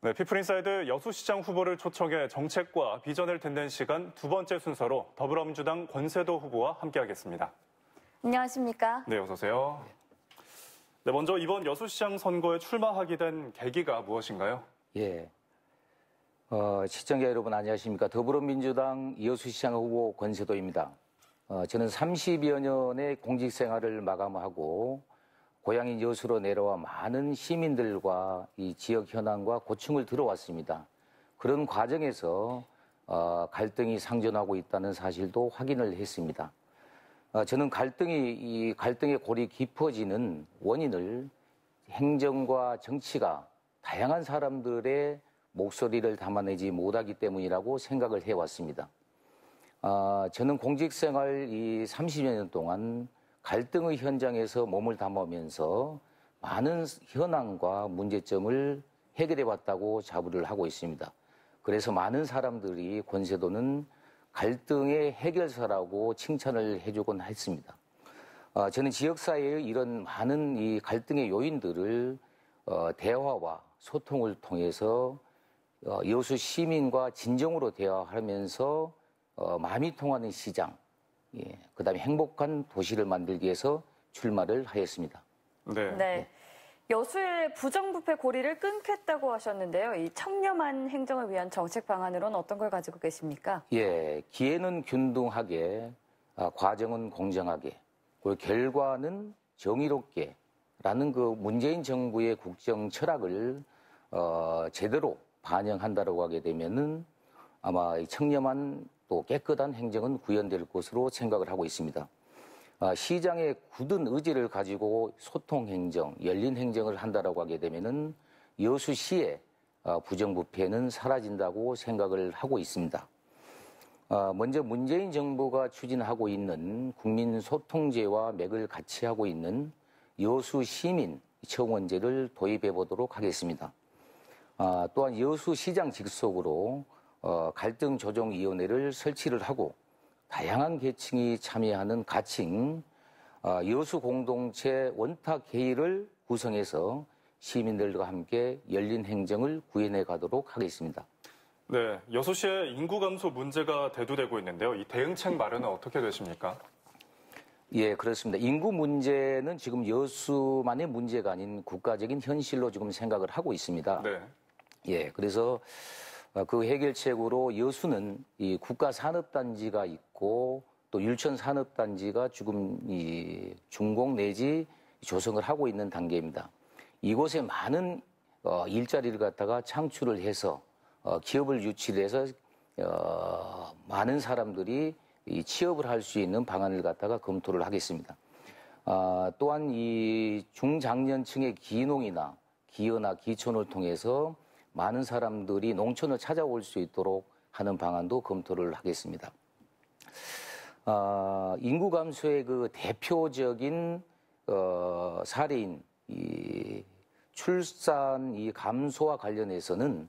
네, 피프린사이드 여수시장 후보를 초청해 정책과 비전을 듣는 시간 두 번째 순서로 더불어민주당 권세도 후보와 함께하겠습니다. 안녕하십니까? 네, 어서 오세요. 네, 먼저 이번 여수시장 선거에 출마하게 된 계기가 무엇인가요? 예. 어, 시청자 여러분 안녕하십니까? 더불어민주당 여수시장 후보 권세도입니다. 어, 저는 30여 년의 공직 생활을 마감하고 고향인 여수로 내려와 많은 시민들과 이 지역 현황과 고충을 들어왔습니다. 그런 과정에서 어, 갈등이 상존하고 있다는 사실도 확인을 했습니다. 어, 저는 갈등이 이 갈등의 골이 깊어지는 원인을 행정과 정치가 다양한 사람들의 목소리를 담아내지 못하기 때문이라고 생각을 해왔습니다. 어, 저는 공직생활 이 30여 년 동안 갈등의 현장에서 몸을 담으면서 많은 현황과 문제점을 해결해 왔다고 자부를 하고 있습니다. 그래서 많은 사람들이 권세도는 갈등의 해결사라고 칭찬을 해주곤 했습니다. 어, 저는 지역사회의 이런 많은 이 갈등의 요인들을 어, 대화와 소통을 통해서 어, 여수 시민과 진정으로 대화하면서 어, 마음이 통하는 시장, 예, 그다음에 행복한 도시를 만들기 위해서 출마를 하였습니다. 네. 네. 예. 여수의 부정부패 고리를 끊겠다고 하셨는데요. 이 청렴한 행정을 위한 정책 방안으론 어떤 걸 가지고 계십니까? 예, 기회는 균등하게, 아, 과정은 공정하게, 그 결과는 정의롭게 라는 그 문재인 정부의 국정 철학을 어, 제대로 반영한다고 라 하게 되면은 아마 청렴한 또 깨끗한 행정은 구현될 것으로 생각을 하고 있습니다. 아, 시장의 굳은 의지를 가지고 소통 행정, 열린 행정을 한다라고 하게 되면은 여수시의 아, 부정부패는 사라진다고 생각을 하고 있습니다. 아, 먼저 문재인 정부가 추진하고 있는 국민 소통제와 맥을 같이 하고 있는 여수 시민 청원제를 도입해 보도록 하겠습니다. 또한 여수시장 직속으로 어, 갈등조정위원회를 설치를 하고 다양한 계층이 참여하는 가칭 어, 여수공동체 원탁회의를 구성해서 시민들과 함께 열린 행정을 구현해 가도록 하겠습니다. 네, 여수시의 인구 감소 문제가 대두되고 있는데요. 이 대응책 마련은 어떻게 되십니까? 예, 그렇습니다. 인구 문제는 지금 여수만의 문제가 아닌 국가적인 현실로 지금 생각을 하고 있습니다. 네. 예, 그래서 어, 그 해결책으로 여수는 이 국가 산업단지가 있고 또일천 산업단지가 지금 이 중공 내지 조성을 하고 있는 단계입니다. 이곳에 많은 어, 일자리를 갖다가 창출을 해서 어, 기업을 유치해서 를 어, 많은 사람들이 이 취업을 할 수 있는 방안을 갖다가 검토를 하겠습니다. 아, 또한 이 중장년층의 기농이나 기여나 기촌을 통해서 많은 사람들이 농촌을 찾아올 수 있도록 하는 방안도 검토를 하겠습니다. 어, 인구 감소의 그 대표적인 어, 사례인 이 출산 이 감소와 관련해서는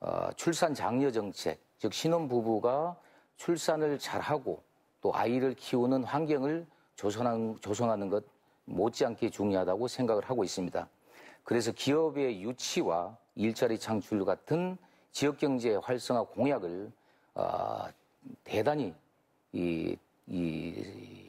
어, 출산 장려 정책, 즉 신혼 부부가 출산을 잘하고 또 아이를 키우는 환경을 조성하 조성하는 것 못지않게 중요하다고 생각을 하고 있습니다. 그래서 기업의 유치와 일자리 창출 같은 지역 경제 활성화 공약을 어, 대단히 이, 이,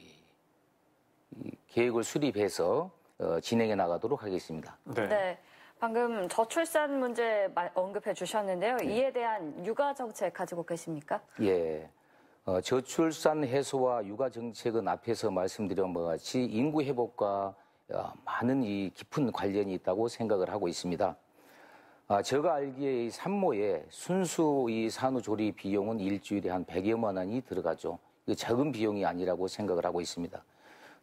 이 계획을 수립해서 어, 진행해 나가도록 하겠습니다. 네. 네. 방금 저출산 문제 언급해 주셨는데요. 네. 이에 대한 육아 정책 가지고 계십니까? 예. 어, 저출산 해소와 육아 정책은 앞에서 말씀드린 것 같이 인구 회복과 어, 많은 이 깊은 관련이 있다고 생각을 하고 있습니다. 아, 제가 알기에 이 산모에 순수 이 산후조리 비용은 일주일에 한 100여만 원이 들어가죠. 이 작은 비용이 아니라고 생각을 하고 있습니다.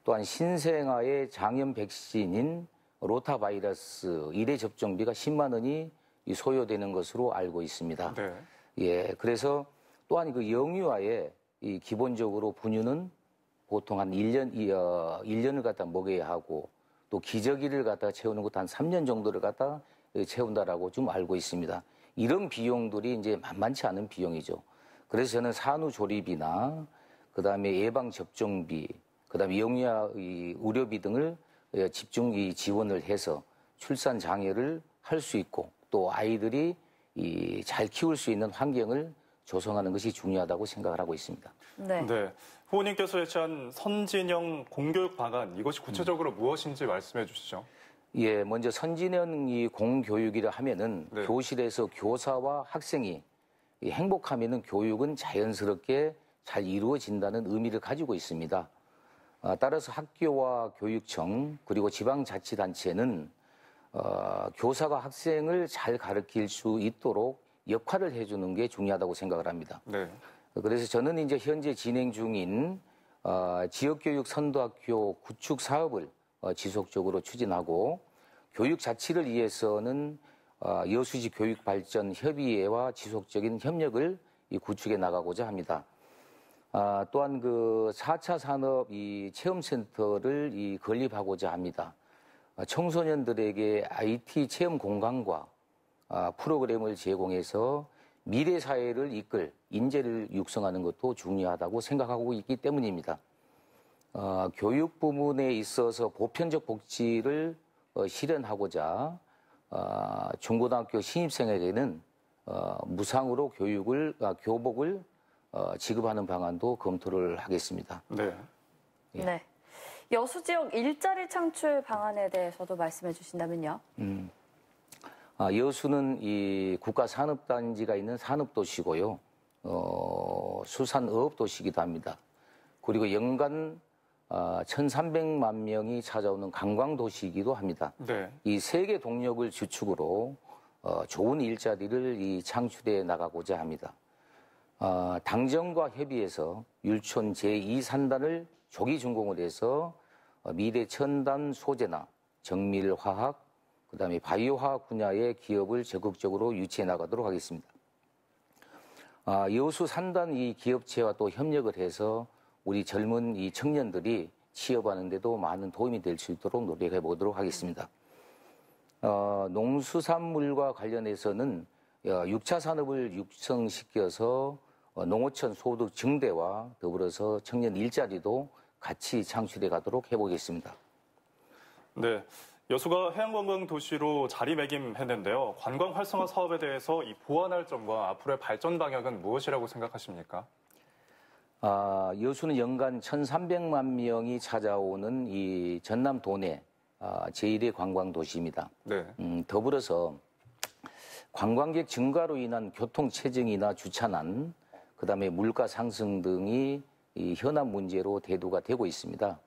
또한 신생아의 장염 백신인 로타바이러스 1회 접종비가 10만 원이 소요되는 것으로 알고 있습니다. 네. 예, 그래서 또한 그 영유아의 이 기본적으로 분유는 보통 한 1년, 이, 어, 1년을 갖다 먹여야 하고 또 기저귀를 갖다 채우는 것도 한 3년 정도를 갖다 채운다라고 좀 알고 있습니다. 이런 비용들이 이제 만만치 않은 비용이죠. 그래서 저는 산후 조립이나 그다음에 예방 접종비, 그다음에 영유아 의료비 등을 예, 집중 이 지원을 해서 출산 장애를 할 수 있고 또 아이들이 잘 키울 수 있는 환경을 조성하는 것이 중요하다고 생각을 하고 있습니다. 네. 네. 후보님께서 제시한 선진형 공교육 방안 이것이 구체적으로 음. 무엇인지 말씀해 주시죠. 예, 먼저 선진형이 공교육이라 하면은 네. 교실에서 교사와 학생이 행복하면은 교육은 자연스럽게 잘 이루어진다는 의미를 가지고 있습니다. 아, 따라서 학교와 교육청 그리고 지방자치단체는 어, 교사가 학생을 잘 가르칠 수 있도록 역할을 해주는 게 중요하다고 생각을 합니다. 네. 그래서 저는 이제 현재 진행 중인 어, 지역교육 선도학교 구축 사업을 어, 지속적으로 추진하고 교육 자치를 위해서는 여수지 어, 교육발전 협의회와 지속적인 협력을 구축해 나가고자 합니다. 아, 또한 그 4차 산업 이 체험센터를 이 건립하고자 합니다. 아, 청소년들에게 IT 체험 공간과 아, 프로그램을 제공해서 미래 사회를 이끌 인재를 육성하는 것도 중요하다고 생각하고 있기 때문입니다. 어, 교육 부문에 있어서 보편적 복지를 어, 실현하고자 어, 중고등학교 신입생에게는 어, 무상으로 교육을 아, 교복을 어, 지급하는 방안도 검토를 하겠습니다. 네. 예. 네. 여수 지역 일자리 창출 방안에 대해서도 말씀해 주신다면요. 음. 아, 여수는 이 국가 산업 단지가 있는 산업 도시고요. 어, 수산업 도시기도 합니다. 그리고 연간 1,300만 아, 명이 찾아오는 관광 도시이기도 합니다. 네. 이 세계 동력을 주축으로 어, 좋은 일자리를 창출해 나가고자 합니다. 아, 당정과 협의해서 율촌 제2산단을 조기 준공을 해서 어, 미래 첨단 소재나 정밀화학, 그 다음에 바이오화학 분야의 기업을 적극적으로 유치해 나가도록 하겠습니다. 아, 여수 산단 이 기업체와 또 협력을 해서 우리 젊은 이 청년들이 취업하는데도 많은 도움이 될 수 있도록 노력해 보도록 하겠습니다. 어, 농수산물과 관련해서는 6차 어, 산업을 육성시켜서 어, 농어촌 소득 증대와 더불어서 청년 일자리도 같이 창출해 가도록 해보겠습니다. 네. 여수가 해양관광 도시로 자리매김했는데요. 관광 활성화 사업에 대해서 이 보완할 점과 앞으로의 발전 방향은 무엇이라고 생각하십니까? 아, 여수는 연간 1,300만 명이 찾아오는 이 전남 도내 아, 제1의 관광 도시입니다. 네. 음, 더불어서 관광객 증가로 인한 교통 체증이나 주차난, 그다음에 물가 상승 등이 이 현안 문제로 대두가 되고 있습니다.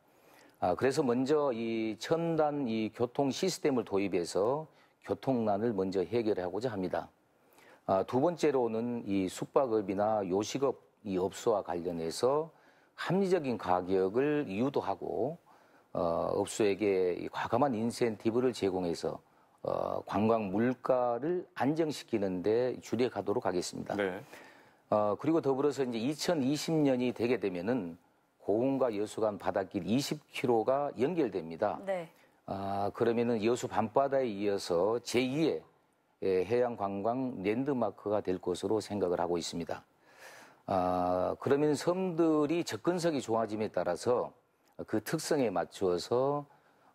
아, 그래서 먼저 이 첨단 이 교통 시스템을 도입해서 교통난을 먼저 해결하고자 합니다. 아, 두 번째로는 이 숙박업이나 요식업 이 업소와 관련해서 합리적인 가격을 유도하고 어, 업소에게 과감한 인센티브를 제공해서 어, 관광 물가를 안정시키는데 주력하도록 하겠습니다. 네. 어, 그리고 더불어서 이제 2020년이 되게 되면은 고흥과 여수 간 바닷길 20km가 연결됩니다. 네. 아, 그러면은 여수 밤바다에 이어서 제2의 예, 해양 관광 랜드마크가 될 것으로 생각을 하고 있습니다. 아, 그러면 섬들이 접근성이 좋아짐에 따라서 그 특성에 맞추어서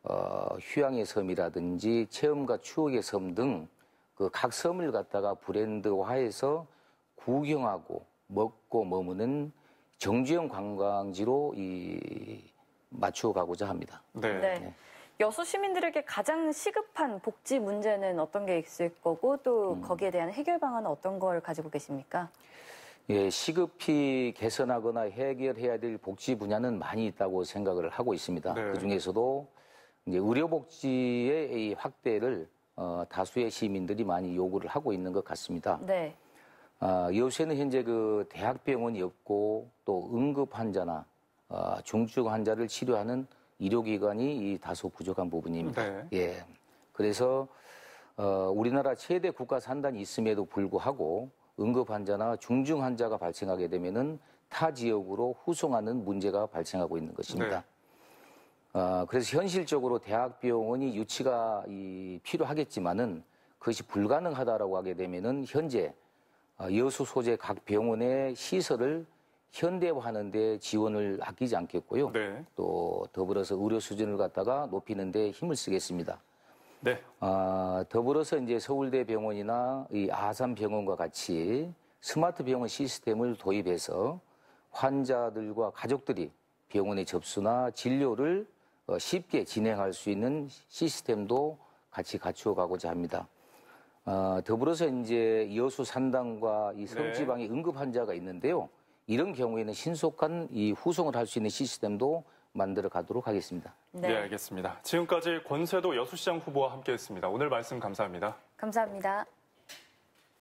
어, 휴양의 섬이라든지 체험과 추억의 섬 등 그 각 섬을 갖다가 브랜드화해서 구경하고 먹고 머무는 정주형 관광지로 이 맞추어 가고자 합니다. 네. 네. 네. 여수 시민들에게 가장 시급한 복지 문제는 어떤 게 있을 거고 또 음. 거기에 대한 해결 방안은 어떤 걸 가지고 계십니까? 예, 시급히 개선하거나 해결해야 될 복지 분야는 많이 있다고 생각을 하고 있습니다. 네. 그 중에서도 이제 의료복지의 확대를 어, 다수의 시민들이 많이 요구를 하고 있는 것 같습니다. 네. 아, 요새는 현재 그 대학병원이 없고 또 응급 환자나 아, 중증 환자를 치료하는 의료기관이 다소 부족한 부분입니다. 네. 예. 그래서 어, 우리나라 최대 국가 산단이 있음에도 불구하고 응급 환자나 중증 환자가 발생하게 되면은 타 지역으로 후송하는 문제가 발생하고 있는 것입니다. 네. 어, 그래서 현실적으로 대학 병원이 유치가 이, 필요하겠지만은 그것이 불가능하다라고 하게 되면은 현재 아, 여수 소재 각 병원의 시설을 현대화하는 데 지원을 아끼지 않겠고요. 네. 또 더불어서 의료 수준을 갖다가 높이는 데 힘을 쓰겠습니다. 네. 아, 더불어서 이제 서울대 병원이나 이 아산 병원과 같이 스마트 병원 시스템을 도입해서 환자들과 가족들이 병원의 접수나 진료를 어, 쉽게 진행할 수 있는 시스템도 같이 갖추어 가고자 합니다. 어, 더불어서 이제 여수 산당과 이성지방에 네. 응급 환자가 있는데요. 이런 경우에는 신속한 이 후송을 할 수 있는 시스템도 만들어 가도록 하겠습니다. 네. 네, 알겠습니다. 지금까지 권세도 여수시장 후보와 함께했습니다. 오늘 말씀 감사합니다. 감사합니다.